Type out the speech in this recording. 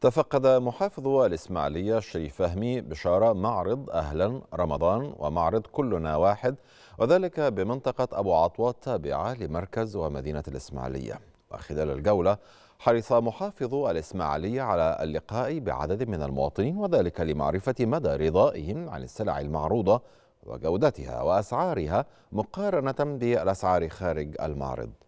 تفقد محافظ الإسماعيلية الشريف فهمي بشارة معرض أهلا رمضان ومعرض كلنا واحد وذلك بمنطقة أبو عطوة التابعة لمركز ومدينة الإسماعيلية وخلال الجولة حرص محافظ الإسماعيلية على اللقاء بعدد من المواطنين وذلك لمعرفة مدى رضائهم عن السلع المعروضة وجودتها وأسعارها مقارنة بالأسعار خارج المعرض